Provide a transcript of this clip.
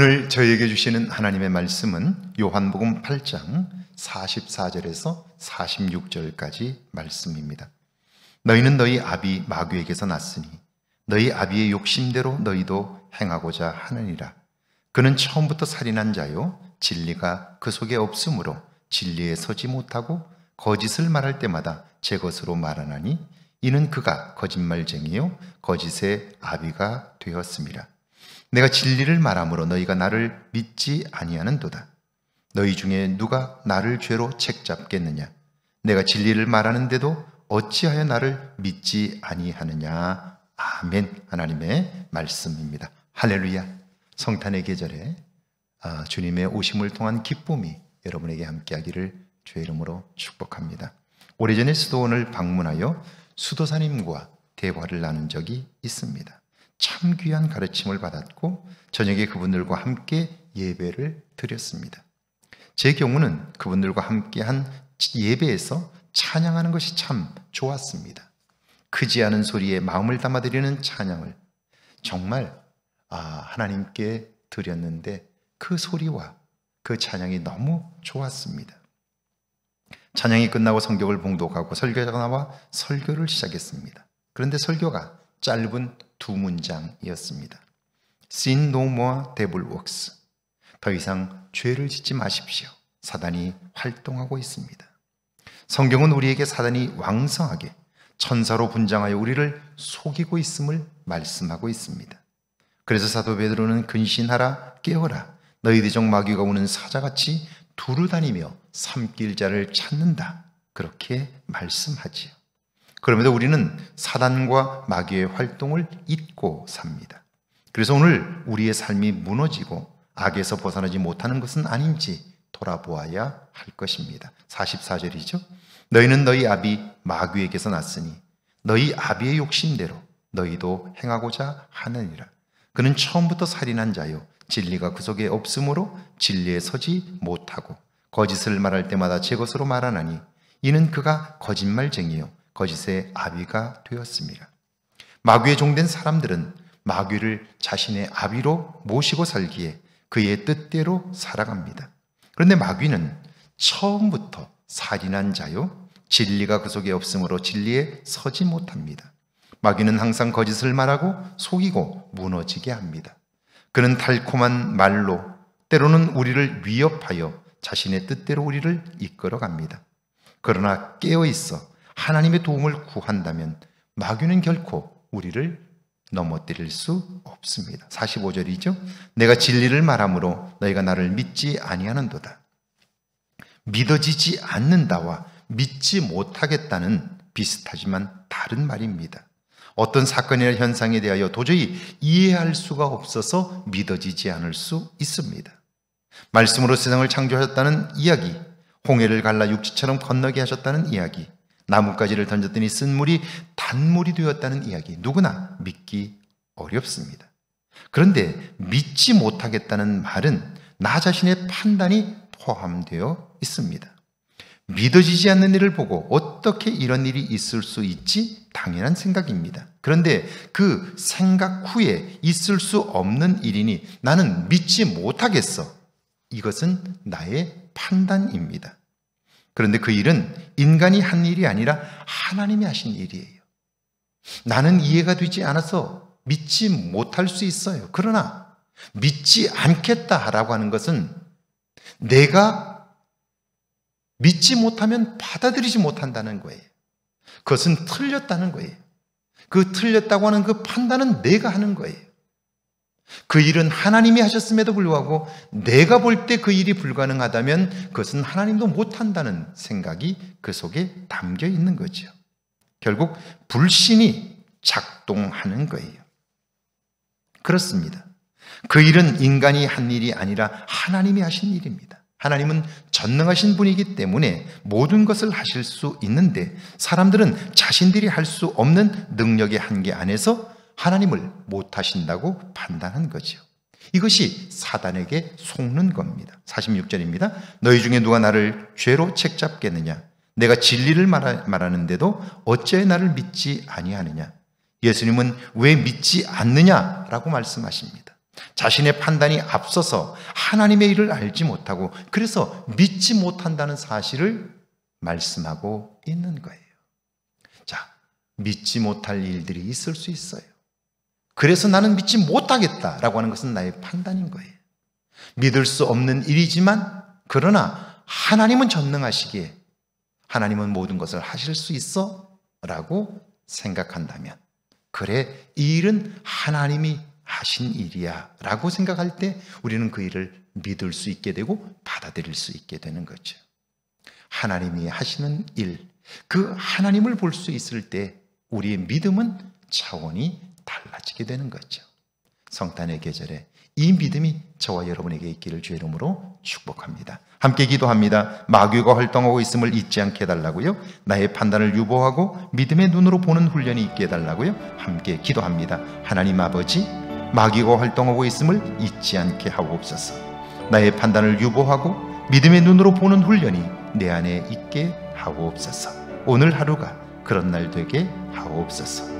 오늘 저희에게 주시는 하나님의 말씀은 요한복음 8장 44절에서 46절까지 말씀입니다. 너희는 너희 아비 마귀에게서 났으니 너희 아비의 욕심대로 너희도 행하고자 하느니라. 그는 처음부터 살인한 자요 진리가 그 속에 없으므로 진리에 서지 못하고 거짓을 말할 때마다 제 것으로 말하나니 이는 그가 거짓말쟁이요 거짓의 아비가 되었습니다. 내가 진리를 말함으로 너희가 나를 믿지 아니하는도다. 너희 중에 누가 나를 죄로 책잡겠느냐? 내가 진리를 말하는데도 어찌하여 나를 믿지 아니하느냐? 아멘. 하나님의 말씀입니다. 할렐루야. 성탄의 계절에 아, 주님의 오심을 통한 기쁨이 여러분에게 함께하기를 주의 이름으로 축복합니다. 오래전에 수도원을 방문하여 수도사님과 대화를 나눈 적이 있습니다. 참 귀한 가르침을 받았고 저녁에 그분들과 함께 예배를 드렸습니다. 제 경우는 그분들과 함께 한 예배에서 찬양하는 것이 참 좋았습니다. 크지 않은 소리에 마음을 담아드리는 찬양을 정말 아, 하나님께 드렸는데 그 소리와 그 찬양이 너무 좋았습니다. 찬양이 끝나고 성경을 봉독하고 설교자가 나와 설교를 시작했습니다. 그런데 설교가 짧은 두 문장이었습니다. Sin no more devil works. 더 이상 죄를 짓지 마십시오. 사단이 활동하고 있습니다. 성경은 우리에게 사단이 왕성하게 천사로 분장하여 우리를 속이고 있음을 말씀하고 있습니다. 그래서 사도 베드로는 근신하라 깨어라 너희들 종 마귀가 오는 사자같이 두루 다니며 삼길 자를 찾는다 그렇게 말씀하지요. 그럼에도 우리는 사단과 마귀의 활동을 잊고 삽니다. 그래서 오늘 우리의 삶이 무너지고 악에서 벗어나지 못하는 것은 아닌지 돌아보아야 할 것입니다. 44절이죠. 너희는 너희 아비 마귀에게서 났으니 너희 아비의 욕심대로 너희도 행하고자 하느니라. 그는 처음부터 살인한 자요 진리가 그 속에 없으므로 진리에 서지 못하고 거짓을 말할 때마다 제 것으로 말하나니 이는 그가 거짓말쟁이요 거짓의 아비가 되었습니다. 마귀의 종된 사람들은 마귀를 자신의 아비로 모시고 살기에 그의 뜻대로 살아갑니다. 그런데 마귀는 처음부터 살인한 자요, 진리가 그 속에 없으므로 진리에 서지 못합니다. 마귀는 항상 거짓을 말하고 속이고 무너지게 합니다. 그는 달콤한 말로 때로는 우리를 위협하여 자신의 뜻대로 우리를 이끌어 갑니다. 그러나 깨어 있어 하나님의 도움을 구한다면 마귀는 결코 우리를 넘어뜨릴 수 없습니다. 45절이죠. 내가 진리를 말함으로 너희가 나를 믿지 아니하는도다. 믿어지지 않는다와 믿지 못하겠다는 비슷하지만 다른 말입니다. 어떤 사건이나 현상에 대하여 도저히 이해할 수가 없어서 믿어지지 않을 수 있습니다. 말씀으로 세상을 창조하셨다는 이야기, 홍해를 갈라 육지처럼 건너게 하셨다는 이야기, 나뭇가지를 던졌더니 쓴 물이 단물이 되었다는 이야기 누구나 믿기 어렵습니다. 그런데 믿지 못하겠다는 말은 나 자신의 판단이 포함되어 있습니다. 믿어지지 않는 일을 보고 어떻게 이런 일이 있을 수 있지? 당연한 생각입니다. 그런데 그 생각 후에 있을 수 없는 일이니 나는 믿지 못하겠어. 이것은 나의 판단입니다. 그런데 그 일은 인간이 한 일이 아니라 하나님이 하신 일이에요. 나는 이해가 되지 않아서 믿지 못할 수 있어요. 그러나 믿지 않겠다라고 하는 것은 내가 믿지 못하면 받아들이지 못한다는 거예요. 그것은 틀렸다는 거예요. 그 틀렸다고 하는 그 판단은 내가 하는 거예요. 그 일은 하나님이 하셨음에도 불구하고 내가 볼 때 그 일이 불가능하다면 그것은 하나님도 못한다는 생각이 그 속에 담겨 있는 거죠. 결국 불신이 작동하는 거예요. 그렇습니다. 그 일은 인간이 한 일이 아니라 하나님이 하신 일입니다. 하나님은 전능하신 분이기 때문에 모든 것을 하실 수 있는데 사람들은 자신들이 할 수 없는 능력의 한계 안에서 하나님을 못하신다고 판단한 거죠. 이것이 사단에게 속는 겁니다. 46절입니다. 너희 중에 누가 나를 죄로 책잡겠느냐? 내가 진리를 말하, 는데도 어째 나를 믿지 아니하느냐? 예수님은 왜 믿지 않느냐라고 말씀하십니다. 자신의 판단이 앞서서 하나님의 일을 알지 못하고 그래서 믿지 못한다는 사실을 말씀하고 있는 거예요. 자, 믿지 못할 일들이 있을 수 있어요. 그래서 나는 믿지 못하겠다라고 하는 것은 나의 판단인 거예요. 믿을 수 없는 일이지만 그러나 하나님은 전능하시기에 하나님은 모든 것을 하실 수 있어 라고 생각한다면 그래 이 일은 하나님이 하신 일이야 라고 생각할 때 우리는 그 일을 믿을 수 있게 되고 받아들일 수 있게 되는 거죠. 하나님이 하시는 일, 그 하나님을 볼 수 있을 때 우리의 믿음은 차원이 달라지게 되는 거죠. 성탄의 계절에 이 믿음이 저와 여러분에게 있기를 주의 이름으로 축복합니다. 함께 기도합니다. 마귀가 활동하고 있음을 잊지 않게 해달라고요. 나의 판단을 유보하고 믿음의 눈으로 보는 훈련이 있게 해달라고요. 함께 기도합니다. 하나님 아버지, 마귀가 활동하고 있음을 잊지 않게 하옵소서. 나의 판단을 유보하고 믿음의 눈으로 보는 훈련이 내 안에 있게 하옵소서. 오늘 하루가 그런 날 되게 하옵소서.